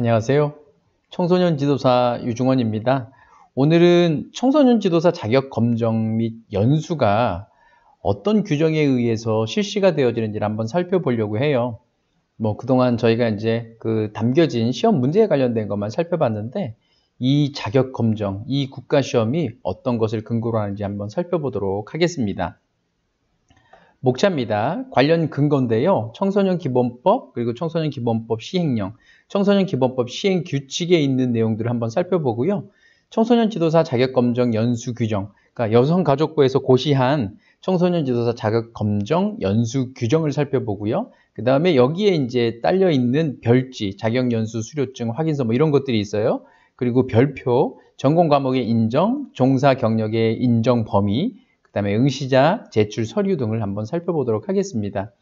안녕하세요. 청소년 지도사 유중원입니다. 오늘은 청소년 지도사 자격 검정 및 연수가 어떤 규정에 의해서 실시가 되어지는지를 한번 살펴보려고 해요. 뭐 그동안 저희가 이제 그 담겨진 시험 문제에 관련된 것만 살펴봤는데 이 자격 검정, 이 국가 시험이 어떤 것을 근거로 하는지 한번 살펴보도록 하겠습니다. 목차입니다. 관련 근거인데요. 청소년 기본법 그리고 청소년 기본법 시행령, 청소년 기본법 시행 규칙에 있는 내용들을 한번 살펴보고요. 청소년 지도사 자격 검정 연수 규정, 그러니까 여성가족부에서 고시한 청소년 지도사 자격 검정 연수 규정을 살펴보고요. 그 다음에 여기에 이제 딸려 있는 별지, 자격 연수 수료증 확인서 뭐 이런 것들이 있어요. 그리고 별표, 전공 과목의 인정, 종사 경력의 인정 범위, 그 다음에 응시자, 제출 서류 등을 한번 살펴보도록 하겠습니다.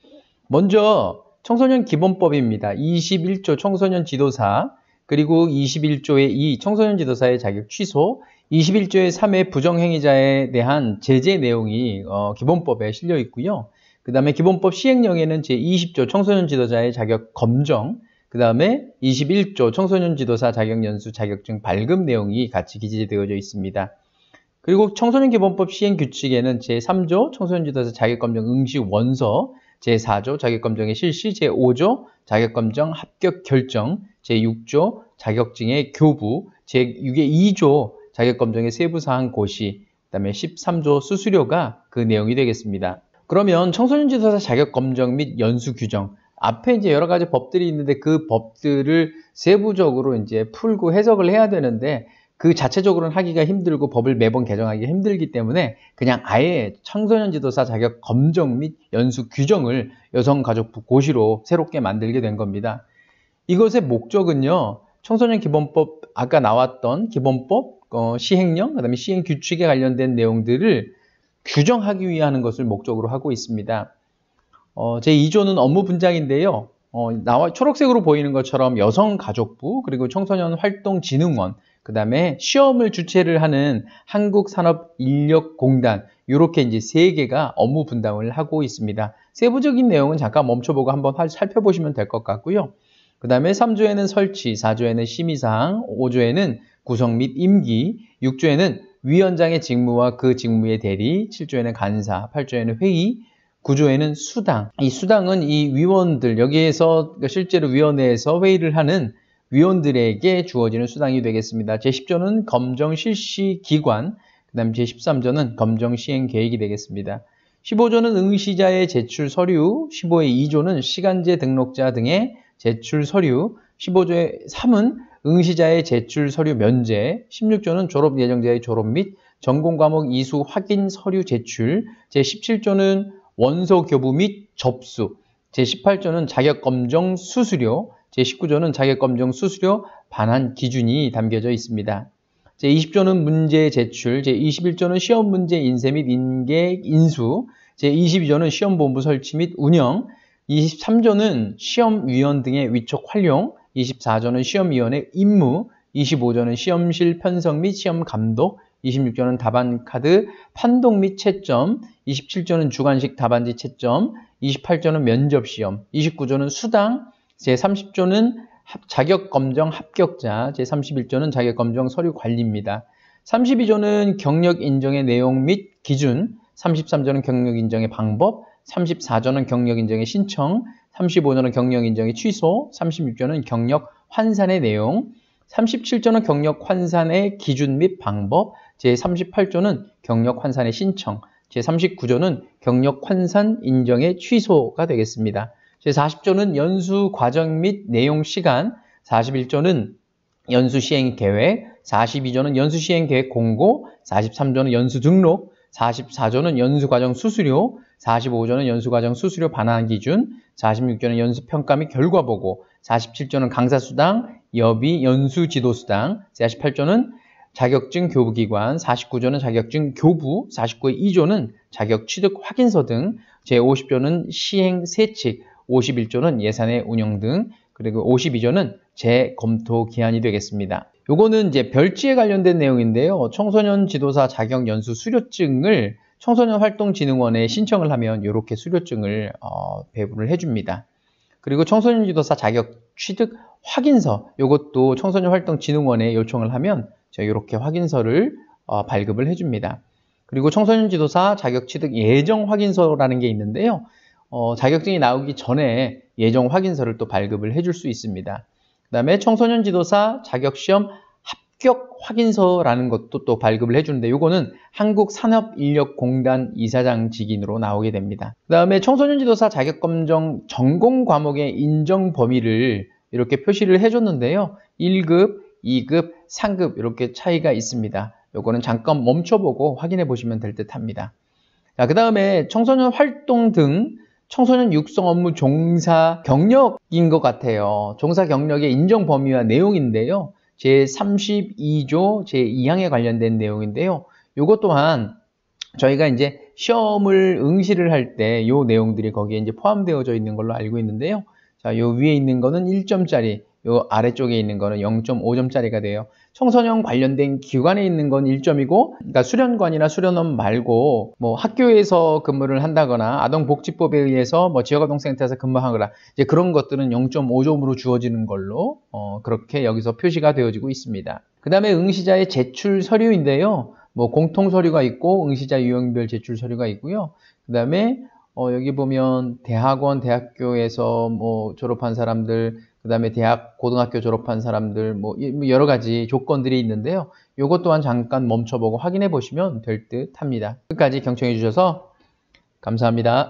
먼저 청소년 기본법입니다. 21조 청소년 지도사, 그리고 21조의 2 청소년 지도사의 자격 취소, 21조의 3의 부정행위자에 대한 제재 내용이 어, 기본법에 실려 있고요. 그 다음에 기본법 시행령에는 제20조 청소년 지도자의 자격 검정, 그 다음에 21조 청소년 지도사 자격연수 자격증 발급 내용이 같이 기재되어져 있습니다. 그리고 청소년 기본법 시행 규칙에는 제3조 청소년 지도에 자격검정 응시 원서, 제4조 자격검정의 실시, 제5조 자격검정 합격 결정, 제6조 자격증의 교부, 제6의 2조 자격검정의 세부사항 고시, 그 다음에 13조 수수료가 그 내용이 되겠습니다. 그러면 청소년 지도사 자격검정 및 연수 규정, 앞에 이제 여러 가지 법들이 있는데 그 법들을 세부적으로 이제 풀고 해석을 해야 되는데 그 자체적으로는 하기가 힘들고 법을 매번 개정하기 힘들기 때문에 그냥 아예 청소년 지도사 자격 검정 및 연수 규정을 여성가족부 고시로 새롭게 만들게 된 겁니다. 이것의 목적은요. 청소년 기본법 아까 나왔던 기본법 어, 시행령 그다음에 시행 규칙에 관련된 내용들을 규정하기 위한 것을 목적으로 하고 있습니다. 어, 제 2조는 업무 분장인데요. 어, 나와 초록색으로 보이는 것처럼 여성가족부 그리고 청소년활동진흥원 그 다음에 시험을 주최를 하는 한국산업인력공단 이렇게 이제 세 개가 업무 분담을 하고 있습니다. 세부적인 내용은 잠깐 멈춰보고 한번 살펴보시면 될 것 같고요. 그 다음에 3조에는 설치, 4조에는 심의사항, 5조에는 구성 및 임기, 6조에는 위원장의 직무와 그 직무의 대리, 7조에는 간사, 8조에는 회의, 9조에는 수당. 이 수당은 이 위원들, 여기에서 그러니까 실제로 위원회에서 회의를 하는 위원들에게 주어지는 수당이 되겠습니다. 제10조는 검정 실시 기관, 그 다음 제13조는 검정 시행 계획이 되겠습니다. 15조는 응시자의 제출 서류, 15의 2조는 시간제 등록자 등의 제출 서류, 15조의 3은 응시자의 제출 서류 면제, 16조는 졸업 예정자의 졸업 및 전공 과목 이수 확인 서류 제출, 제17조는 원서 교부 및 접수, 제18조는 자격 검정 수수료, 제19조는 자격검증 수수료 반환 기준이 담겨져 있습니다. 제20조는 문제 제출, 제21조는 시험 문제 인쇄 및 인계 인수, 제22조는 시험 본부 설치 및 운영, 23조는 시험위원 등의 위촉 활용, 24조는 시험위원의 임무, 25조는 시험실 편성 및 시험 감독, 26조는 답안카드 판독 및 채점, 27조는 주관식 답안지 채점, 28조는 면접시험, 29조는 수당, 제30조는 자격검정 합격자, 제31조는 자격검정 서류 관리입니다. 32조는 경력 인정의 내용 및 기준, 33조는 경력 인정의 방법, 34조는 경력 인정의 신청, 35조는 경력 인정의 취소, 36조는 경력 환산의 내용, 37조는 경력 환산의 기준 및 방법, 제38조는 경력 환산의 신청, 제39조는 경력 환산 인정의 취소가 되겠습니다. 제40조는 연수 과정 및 내용 시간, 41조는 연수 시행 계획, 42조는 연수 시행 계획 공고, 43조는 연수 등록, 44조는 연수 과정 수수료, 45조는 연수 과정 수수료 반환 기준, 46조는 연수 평가 및 결과 보고, 47조는 강사 수당, 여비 연수 지도 수당, 48조는 자격증 교부기관, 49조는 자격증 교부, 49의 2조는 자격 취득 확인서 등, 제50조는 시행 세칙, 51조는 예산의 운영 등 그리고 52조는 재검토 기한이 되겠습니다. 요거는 이제 별지에 관련된 내용인데요. 청소년 지도사 자격 연수 수료증을 청소년 활동진흥원에 신청을 하면 이렇게 수료증을 어, 배부를 해줍니다. 그리고 청소년 지도사 자격 취득 확인서 이것도 청소년 활동진흥원에 요청을 하면 이렇게 확인서를 어, 발급을 해줍니다. 그리고 청소년 지도사 자격 취득 예정 확인서라는 게 있는데요. 어, 자격증이 나오기 전에 예정 확인서를 또 발급을 해줄 수 있습니다. 그 다음에 청소년 지도사 자격시험 합격 확인서라는 것도 또 발급을 해주는데 이거는 한국산업인력공단 이사장 직인으로 나오게 됩니다. 그 다음에 청소년 지도사 자격검정 전공 과목의 인정 범위를 이렇게 표시를 해줬는데요. 1급, 2급, 3급 이렇게 차이가 있습니다. 요거는 잠깐 멈춰보고 확인해 보시면 될 듯 합니다. 그 다음에 청소년 활동 등 청소년 육성 업무 종사 경력인 것 같아요. 종사 경력의 인정 범위와 내용인데요. 제32조 제2항에 관련된 내용인데요. 이것 또한 저희가 이제 시험을 응시를 할 때 이 내용들이 거기에 이제 포함되어져 있는 걸로 알고 있는데요. 자, 요 위에 있는 거는 1점짜리, 요 아래쪽에 있는 거는 0.5점짜리가 돼요. 청소년 관련된 기관에 있는 건 1점이고 그러니까 수련관이나 수련원 말고 뭐 학교에서 근무를 한다거나 아동복지법에 의해서 뭐 지역아동센터에서 근무하거나 이제 그런 것들은 0.5점으로 주어지는 걸로 어, 그렇게 여기서 표시가 되어지고 있습니다. 그 다음에 응시자의 제출 서류인데요. 뭐 공통 서류가 있고 응시자 유형별 제출 서류가 있고요. 그 다음에 어, 여기 보면 대학원, 대학교에서 뭐 졸업한 사람들 그 다음에 대학, 고등학교 졸업한 사람들, 뭐, 뭐, 여러 가지 조건들이 있는데요. 요것 또한 잠깐 멈춰보고 확인해 보시면 될 듯 합니다. 끝까지 경청해 주셔서 감사합니다.